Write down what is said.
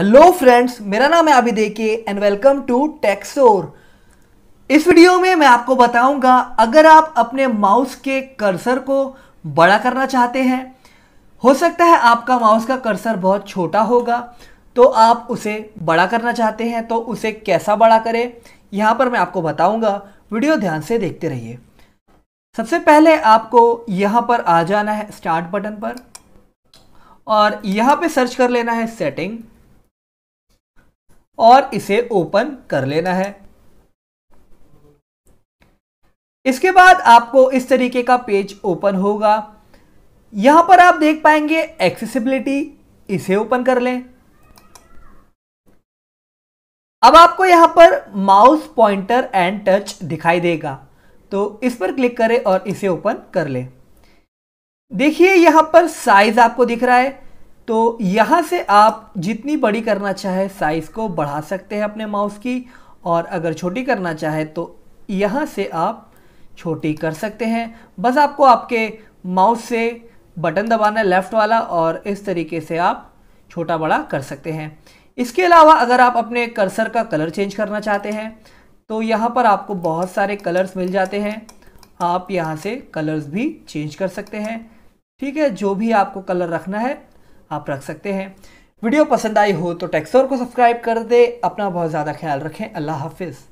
hello friends मेरा नाम है अभी देखिए एंड वेलकम टू टेक्सोर इस वीडियो में मैं आपको बताऊंगा अगर आप अपने माउस के कर्सर को बड़ा करना चाहते हैं हो सकता है आपका माउस का कर्सर बहुत छोटा होगा तो आप उसे बड़ा करना चाहते हैं तो उसे कैसा बड़ा करें यहाँ पर मैं आपको बताऊंगा वीडियो ध्यान से देखते रहिए सबसे पहले आपको यहाँ पर आ जाना है स्टार्ट बटन पर और यहाँ पे सर्च कर लेना है सेटिंग और इसे ओपन कर लेना है इसके बाद आपको इस तरीके का पेज ओपन होगा यहां पर आप देख पाएंगे एक्सेसिबिलिटी इसे ओपन कर लें अब आपको यहां पर माउस पॉइंटर एंड टच दिखाई देगा तो इस पर क्लिक करें और इसे ओपन कर लें देखिए यहां पर साइज आपको दिख रहा है तो यहाँ से आप जितनी बड़ी करना चाहे साइज़ को बढ़ा सकते हैं अपने माउस की और अगर छोटी करना चाहे तो यहाँ से आप छोटी कर सकते हैं बस आपको आपके माउस से बटन दबाना है लेफ़्ट वाला और इस तरीके से आप छोटा बड़ा कर सकते हैं इसके अलावा अगर आप अपने कर्सर का कलर चेंज करना चाहते हैं तो यहाँ पर आपको बहुत सारे कलर्स मिल जाते हैं आप यहाँ से कलर्स भी चेंज कर सकते हैं ठीक है जो भी आपको कलर रखना है आप रख सकते हैं वीडियो पसंद आई हो तो टेक्सोर को सब्सक्राइब कर दे अपना बहुत ज़्यादा ख्याल रखें अल्लाह हाफिज़